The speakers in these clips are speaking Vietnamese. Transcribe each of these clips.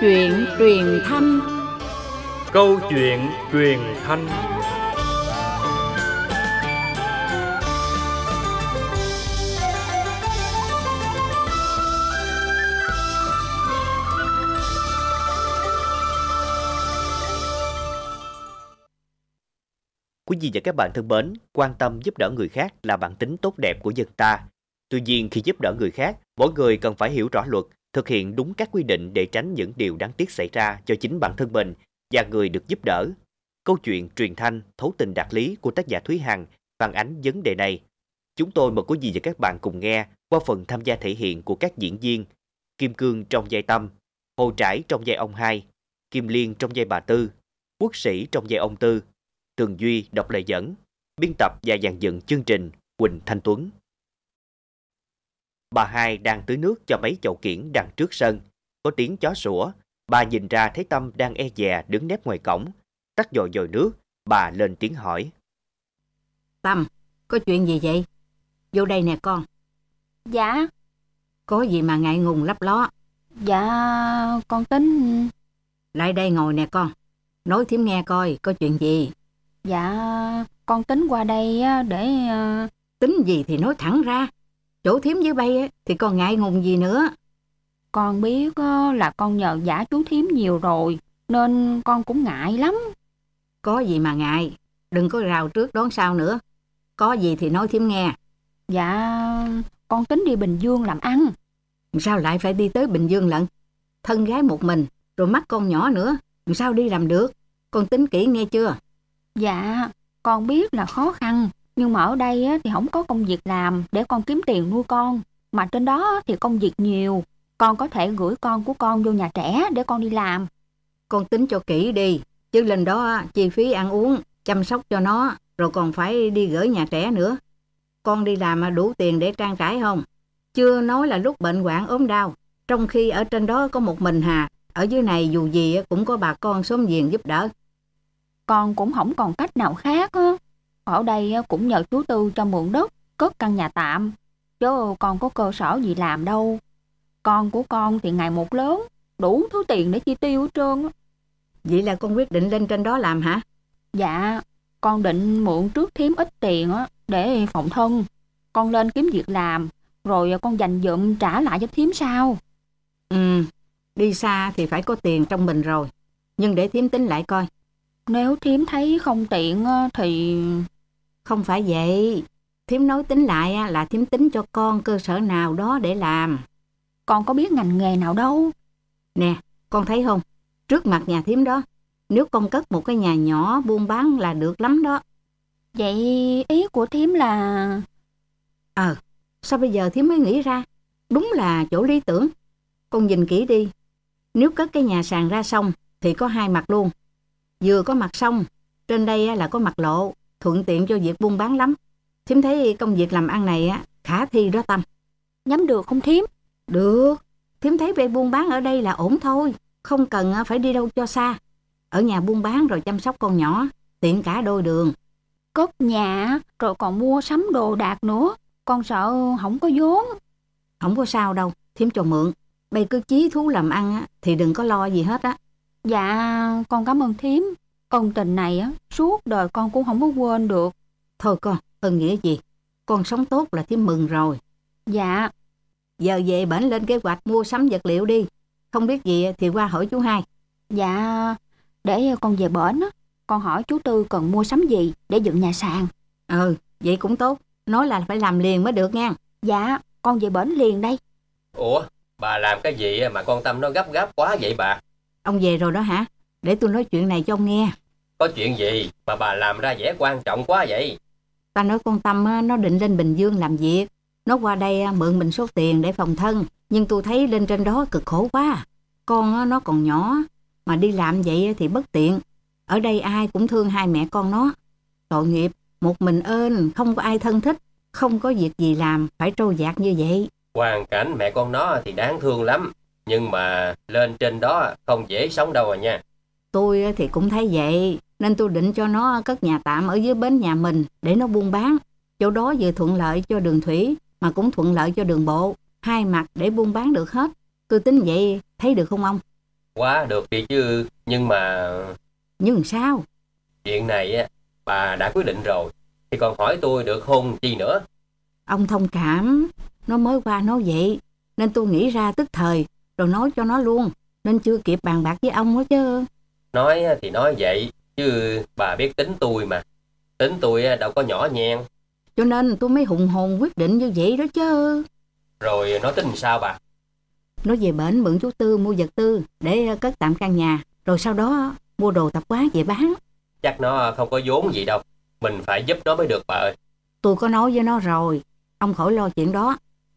chuyện truyền thanh Câu chuyện truyền thanh Quý vị và các bạn thân mến, quan tâm giúp đỡ người khác là bản tính tốt đẹp của dân ta. Tuy nhiên khi giúp đỡ người khác, mỗi người cần phải hiểu rõ luật thực hiện đúng các quy định để tránh những điều đáng tiếc xảy ra cho chính bản thân mình và người được giúp đỡ. Câu chuyện truyền thanh Thấu tình đạt lý của tác giả Thúy Hằng phản ánh vấn đề này. Chúng tôi mời quý vị và các bạn cùng nghe qua phần tham gia thể hiện của các diễn viên Kim Cương trong giai Tâm, Hồ Trải trong giai ông Hai, Kim Liên trong giai bà Tư, Quốc Sĩ trong giai ông Tư, Tường Duy đọc lời dẫn, biên tập và dàn dựng chương trình Quỳnh Thanh Tuấn. Bà hai đang tưới nước cho mấy chậu kiển đằng trước sân. Có tiếng chó sủa, bà nhìn ra thấy Tâm đang e dè đứng nép ngoài cổng. Tắt dội dội nước, bà lên tiếng hỏi. Tâm, có chuyện gì vậy? Vô đây nè con. Dạ. Có gì mà ngại ngùng lấp ló? Dạ, con tính... Lại đây ngồi nè con. Nói thím nghe coi, có chuyện gì? Dạ, con tính qua đây để... Ờ, tính gì thì nói thẳng ra chỗ thím với bay thì còn ngại ngùng gì nữa. Con biết là con nhờ giả chú thím nhiều rồi, nên con cũng ngại lắm. Có gì mà ngại, đừng có rào trước đón sau nữa. Có gì thì nói thím nghe. Dạ, con tính đi Bình Dương làm ăn. Sao lại phải đi tới Bình Dương lận? Thân gái một mình, rồi mắt con nhỏ nữa, sao đi làm được? Con tính kỹ nghe chưa? Dạ, con biết là khó khăn, nhưng mà ở đây thì không có công việc làm để con kiếm tiền nuôi con mà trên đó thì công việc nhiều con có thể gửi con của con vô nhà trẻ để con đi làm con tính cho kỹ đi chứ lên đó chi phí ăn uống chăm sóc cho nó rồi còn phải đi gửi nhà trẻ nữa con đi làm đủ tiền để trang trải không chưa nói là lúc bệnh hoạn ốm đau trong khi ở trên đó có một mình hà ở dưới này dù gì cũng có bà con xóm giềng giúp đỡ con cũng không còn cách nào khác á ở đây cũng nhờ chú Tư cho mượn đất, cất căn nhà tạm. Chứ con có cơ sở gì làm đâu. Con của con thì ngày một lớn, đủ thứ tiền để chi tiêu hết trơn. Vậy là con quyết định lên trên đó làm hả? Dạ, con định mượn trước thím ít tiền á để phòng thân. Con lên kiếm việc làm, rồi con dành dụm trả lại cho Thiếm sau. Ừ, đi xa thì phải có tiền trong mình rồi. Nhưng để Thiếm tính lại coi. Nếu Thiếm thấy không tiện thì không phải vậy, thím nói tính lại là thím tính cho con cơ sở nào đó để làm. Con có biết ngành nghề nào đâu. Nè, con thấy không, trước mặt nhà thím đó, nếu con cất một cái nhà nhỏ buôn bán là được lắm đó. Vậy ý của thím là... Ờ, à, sao bây giờ thím mới nghĩ ra? Đúng là chỗ lý tưởng. Con nhìn kỹ đi, nếu cất cái nhà sàn ra xong thì có hai mặt luôn. Vừa có mặt sông, trên đây là có mặt lộ, thuận tiện cho việc buôn bán lắm. Thím thấy công việc làm ăn này á, khả thi đó Tâm. Nhắm được không thím? Được, Thím thấy về buôn bán ở đây là ổn thôi, không cần à, phải đi đâu cho xa. Ở nhà buôn bán rồi chăm sóc con nhỏ, tiện cả đôi đường. Cất nhà, rồi còn mua sắm đồ đạc nữa, con sợ không có vốn. Không có sao đâu, thím cho mượn. Bây cứ chí thú làm ăn á, thì đừng có lo gì hết á. Dạ, con cảm ơn thím. Ân tình này á, suốt đời con cũng không có quên được. Thôi con, ơn nghĩa gì? Con sống tốt là thấy mừng rồi. Dạ. Giờ về bển lên kế hoạch mua sắm vật liệu đi. Không biết gì thì qua hỏi chú hai. Dạ, để con về bển á, con hỏi chú Tư cần mua sắm gì để dựng nhà sàn. Ừ, vậy cũng tốt. Nói là phải làm liền mới được nha. Dạ, con về bển liền đây. Ủa, bà làm cái gì mà con Tâm nó gấp gáp quá vậy bà? Ông về rồi đó hả? để tôi nói chuyện này cho ông nghe. Có chuyện gì mà bà làm ra vẻ quan trọng quá vậy? Ta nói con Tâm nó định lên Bình Dương làm việc. Nó qua đây mượn mình số tiền để phòng thân. Nhưng tôi thấy lên trên đó cực khổ quá. Con nó còn nhỏ. Mà đi làm vậy thì bất tiện. Ở đây ai cũng thương hai mẹ con nó. Tội nghiệp, một mình ơn, không có ai thân thích. Không có việc gì làm, phải trâu dạt như vậy. Hoàn cảnh mẹ con nó thì đáng thương lắm. Nhưng mà lên trên đó không dễ sống đâu à nha. Tôi thì cũng thấy vậy, nên tôi định cho nó cất nhà tạm ở dưới bến nhà mình để nó buôn bán. Chỗ đó vừa thuận lợi cho đường thủy mà cũng thuận lợi cho đường bộ, hai mặt để buôn bán được hết. Tôi tính vậy, thấy được không ông? Quá được vậy chứ, nhưng mà... Nhưng sao? Chuyện này bà đã quyết định rồi, thì còn hỏi tôi được không gì nữa? Ông thông cảm, nó mới qua nói vậy, nên tôi nghĩ ra tức thời, rồi nói cho nó luôn, nên chưa kịp bàn bạc với ông hết chứ nói thì nói vậy chứ bà biết tính tôi mà tính tôi đâu có nhỏ nhen cho nên tôi mới hùng hồn quyết định như vậy đó chứ rồi nói tính sao bà nó về bển mượn chú tư mua vật tư để ờ, cất tạm căn nhà rồi sau đó mua đồ tập quá về bán chắc nó không có vốn gì đâu mình phải giúp nó mới được bà ơi tôi có nói với nó rồi ông khỏi lo chuyện đó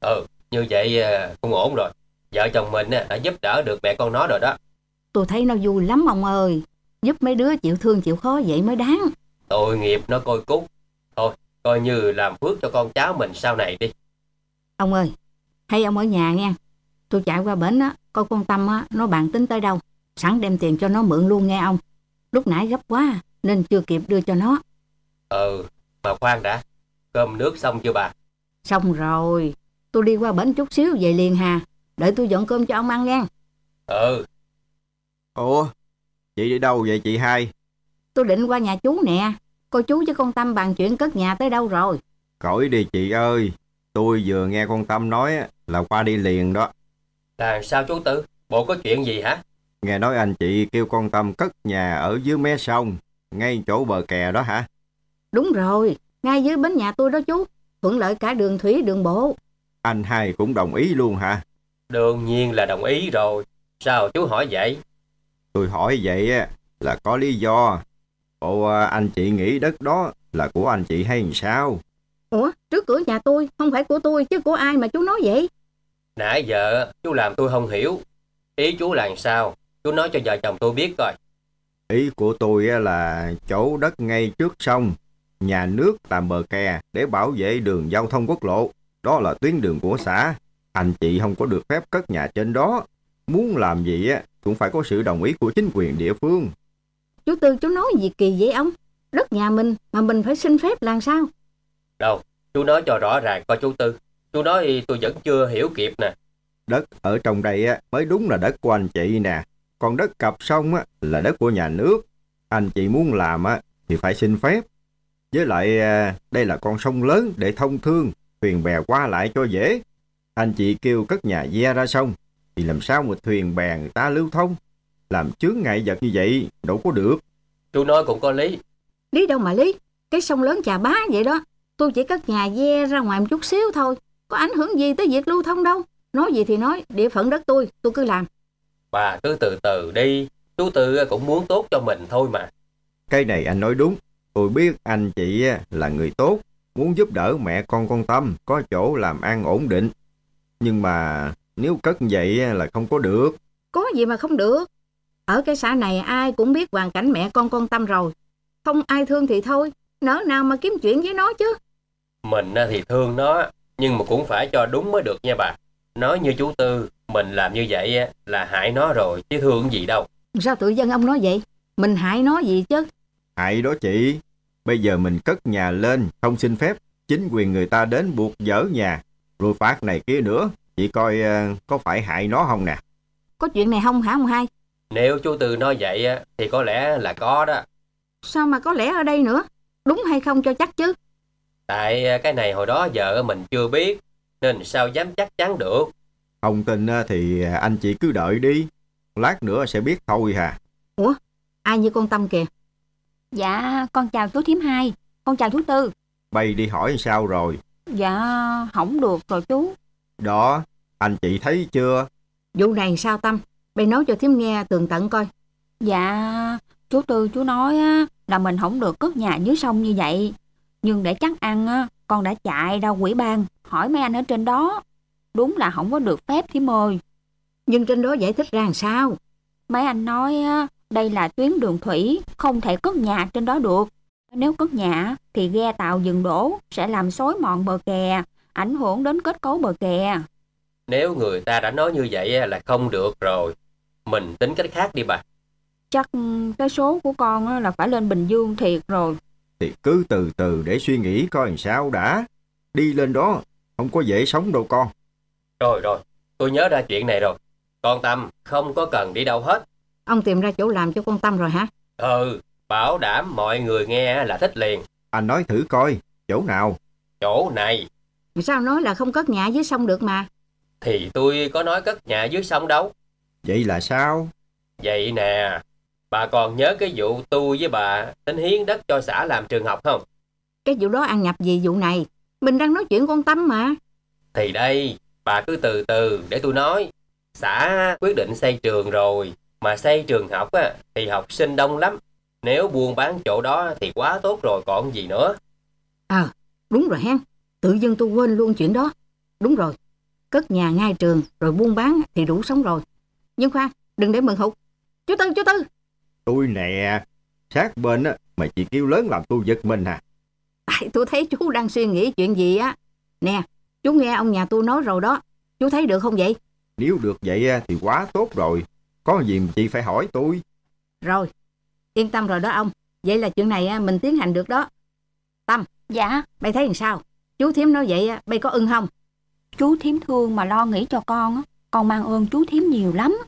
ừ như vậy ờ, cũng ổn rồi vợ chồng mình đã giúp đỡ được mẹ con nó rồi đó Tôi thấy nó vui lắm ông ơi. Giúp mấy đứa chịu thương chịu khó vậy mới đáng. Tội nghiệp nó coi cút. Thôi, coi như làm phước cho con cháu mình sau này đi. Ông ơi, hay ông ở nhà nghe. Tôi chạy qua bến á, coi con Tâm á, nó bạn tính tới đâu. Sẵn đem tiền cho nó mượn luôn nghe ông. Lúc nãy gấp quá nên chưa kịp đưa cho nó. Ừ, mà khoan đã. Cơm nước xong chưa bà? Xong rồi. Tôi đi qua bến chút xíu về liền hà. Để tôi dọn cơm cho ông ăn nghe. Ừ, Ủa, chị đi đâu vậy chị hai? Tôi định qua nhà chú nè. Cô chú với con Tâm bàn chuyện cất nhà tới đâu rồi? Cõi đi chị ơi. Tôi vừa nghe con Tâm nói là qua đi liền đó. Là sao chú Tư? Bộ có chuyện gì hả? Nghe nói anh chị kêu con Tâm cất nhà ở dưới mé sông, ngay chỗ bờ kè đó hả? Đúng rồi, ngay dưới bến nhà tôi đó chú. Thuận lợi cả đường thủy đường bộ. Anh hai cũng đồng ý luôn hả? Đương nhiên là đồng ý rồi. Sao chú hỏi vậy? Tôi hỏi vậy là có lý do. Bộ à, anh chị nghĩ đất đó là của anh chị hay sao? Ủa, trước cửa nhà tôi, không phải của tôi chứ của ai mà chú nói vậy? Nãy giờ chú làm tôi không hiểu. Ý chú là sao? Chú nói cho vợ chồng tôi biết coi. Ý của tôi là chỗ đất ngay trước sông, nhà nước làm bờ kè để bảo vệ đường giao thông quốc lộ. Đó là tuyến đường của xã. Anh chị không có được phép cất nhà trên đó. Muốn làm gì á, cũng phải có sự đồng ý của chính quyền địa phương. Chú Tư chú nói gì kỳ vậy ông? Đất nhà mình mà mình phải xin phép làm sao? Đâu, chú nói cho rõ ràng coi chú Tư. Chú nói thì tôi vẫn chưa hiểu kịp nè. Đất ở trong đây á, mới đúng là đất của anh chị nè. Còn đất cặp sông á, là đất của nhà nước. Anh chị muốn làm á, thì phải xin phép. Với lại à, đây là con sông lớn để thông thương, thuyền bè qua lại cho dễ. Anh chị kêu cất nhà ve ra sông thì làm sao mà thuyền bè người ta lưu thông? Làm chướng ngại vật như vậy đâu có được. Chú nói cũng có lý. Lý đâu mà lý, cái sông lớn chà bá vậy đó. Tôi chỉ cất nhà ve ra ngoài một chút xíu thôi, có ảnh hưởng gì tới việc lưu thông đâu. Nói gì thì nói, địa phận đất tôi, tôi cứ làm. Bà cứ từ từ đi, chú Tư cũng muốn tốt cho mình thôi mà. Cái này anh nói đúng, tôi biết anh chị là người tốt, muốn giúp đỡ mẹ con con Tâm có chỗ làm ăn ổn định. Nhưng mà nếu cất vậy là không có được. Có gì mà không được. Ở cái xã này ai cũng biết hoàn cảnh mẹ con con Tâm rồi. Không ai thương thì thôi, nỡ nào mà kiếm chuyện với nó chứ. Mình thì thương nó, nhưng mà cũng phải cho đúng mới được nha bà. Nói như chú Tư, mình làm như vậy là hại nó rồi, chứ thương gì đâu. Sao tự dân ông nói vậy? Mình hại nó gì chứ? Hại đó chị. Bây giờ mình cất nhà lên, không xin phép. Chính quyền người ta đến buộc dỡ nhà, rồi phạt này kia nữa chị coi ờ, có phải hại nó không nè Có chuyện này không hả ông hai Nếu chú Tư nói vậy thì có lẽ là có đó Sao mà có lẽ ở đây nữa Đúng hay không cho chắc chứ Tại ờ, cái này hồi đó vợ mình chưa biết Nên sao dám chắc chắn được Không tin thì anh chị cứ đợi đi Lát nữa sẽ biết thôi hà Ủa ai như con Tâm kìa Dạ con chào chú thím hai Con chào chú Tư Bay đi hỏi sao rồi Dạ không được rồi chú đó anh chị thấy chưa? Vụ này sao Tâm? Bày nói cho thím nghe tường tận coi. Dạ, chú Tư chú nói á, là mình không được cất nhà dưới sông như vậy. Nhưng để chắc ăn á, con đã chạy ra quỹ ban hỏi mấy anh ở trên đó. Đúng là không có được phép thím ơi. Nhưng trên đó giải thích ra làm sao? Mấy anh nói á, đây là tuyến đường thủy, không thể cất nhà trên đó được. Nếu cất nhà thì ghe tàu dừng đổ sẽ làm xối mòn bờ kè, ảnh hưởng đến kết cấu bờ kè. Nếu người ta đã nói như vậy là không được rồi. Mình tính cách khác đi bà. Chắc cái số của con là phải lên Bình Dương thiệt rồi. Thì cứ từ từ để suy nghĩ coi sao đã. Đi lên đó, không có dễ sống đâu con. Rồi rồi, tôi nhớ ra chuyện này rồi. Con Tâm không có cần đi đâu hết. Ông tìm ra chỗ làm cho con Tâm rồi hả? Ừ, bảo đảm mọi người nghe là thích liền. Anh nói thử coi, chỗ nào? Chỗ này. Sao nói là không cất nhà dưới sông được mà? Thì tôi có nói cất nhà dưới sông đâu. Vậy là sao? Vậy nè, bà còn nhớ cái vụ tôi với bà tính hiến đất cho xã làm trường học không? Cái vụ đó ăn nhập gì vụ này? Mình đang nói chuyện con Tâm mà. Thì đây, bà cứ từ từ để tôi nói. Xã quyết định xây trường rồi, mà xây trường học á, thì học sinh đông lắm. Nếu buôn bán chỗ đó thì quá tốt rồi còn gì nữa. à, đúng rồi hen. Tự dưng tôi quên luôn chuyện đó. Đúng rồi, cất nhà ngay trường rồi buôn bán thì đủ sống rồi. Nhưng khoan, đừng để mừng hụt. Chú Tư, chú Tư. Tôi nè, sát bên á, mà chị kêu lớn làm tôi giật mình à. Tại tôi thấy chú đang suy nghĩ chuyện gì á. Nè, chú nghe ông nhà tôi nói rồi đó. Chú thấy được không vậy? Nếu được vậy thì quá tốt rồi. Có gì mà chị phải hỏi tôi. Rồi, yên tâm rồi đó ông. Vậy là chuyện này mình tiến hành được đó. Tâm. Dạ. Bay thấy làm sao? Chú Thiếm nói vậy bay có ưng không? chú thím thương mà lo nghĩ cho con á, con mang ơn chú thím nhiều lắm.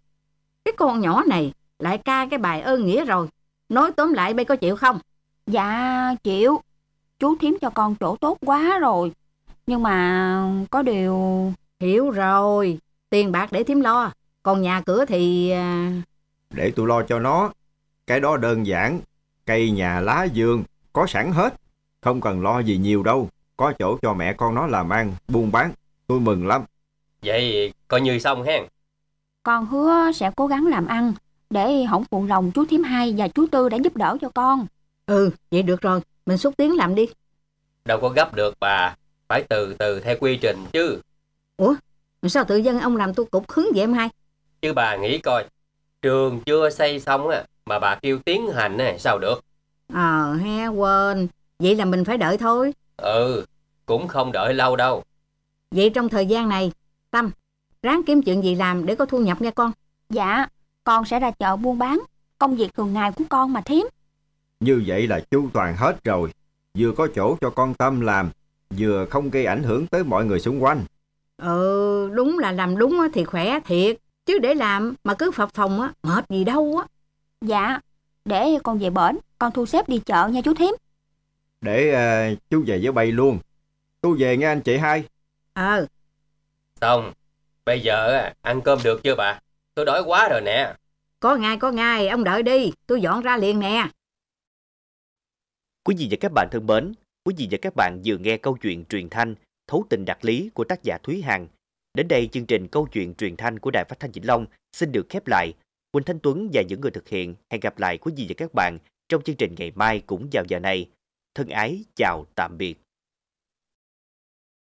Cái con nhỏ này lại ca cái bài ơn nghĩa rồi. Nói tóm lại bây có chịu không? Dạ, chịu. Chú thím cho con chỗ tốt quá rồi. Nhưng mà có điều... Hiểu rồi, tiền bạc để thím lo. Còn nhà cửa thì... À, để tôi lo cho nó. Cái đó đơn giản. Cây nhà lá vườn có sẵn hết. Không cần lo gì nhiều đâu. Có chỗ cho mẹ con nó làm ăn, buôn bán. Tôi mừng lắm. Vậy coi như xong hen. Con hứa sẽ cố gắng làm ăn để hỏng phụ lòng chú Thím Hai và chú Tư đã giúp đỡ cho con. Ừ, vậy được rồi, mình xúc tiến làm đi. Đâu có gấp được bà, phải từ từ theo quy trình chứ. Ủa, sao tự dân ông làm tôi cục hứng vậy em hai? Chứ bà nghĩ coi, trường chưa xây xong á, mà bà kêu tiến hành á, sao được? Ờ, à, he quên, vậy là mình phải đợi thôi. Ừ, cũng không đợi lâu đâu. Vậy trong thời gian này, Tâm, ráng kiếm chuyện gì làm để có thu nhập nghe con. Dạ, con sẽ ra chợ buôn bán, công việc thường ngày của con mà thím. Như vậy là chu toàn hết rồi, vừa có chỗ cho con Tâm làm, vừa không gây ảnh hưởng tới mọi người xung quanh. Ừ, đúng là làm đúng thì khỏe thiệt, chứ để làm mà cứ phập phòng á, mệt gì đâu á. Dạ, để con về bển, con thu xếp đi chợ nha chú thím. Để uh, chú về với bay luôn. Tôi về nghe anh chị hai. Ờ. Xong, bây giờ ăn cơm được chưa bà? Tôi đói quá rồi nè. Có ngay, có ngay, ông đợi đi, tôi dọn ra liền nè. Quý vị và các bạn thân mến, quý vị và các bạn vừa nghe câu chuyện truyền thanh Thấu tình đặc lý của tác giả Thúy Hằng. Đến đây chương trình câu chuyện truyền thanh của Đài Phát thanh Vĩnh Long xin được khép lại. Quỳnh Thanh Tuấn và những người thực hiện hẹn gặp lại quý vị và các bạn trong chương trình ngày mai cũng vào giờ này. Thân ái chào tạm biệt.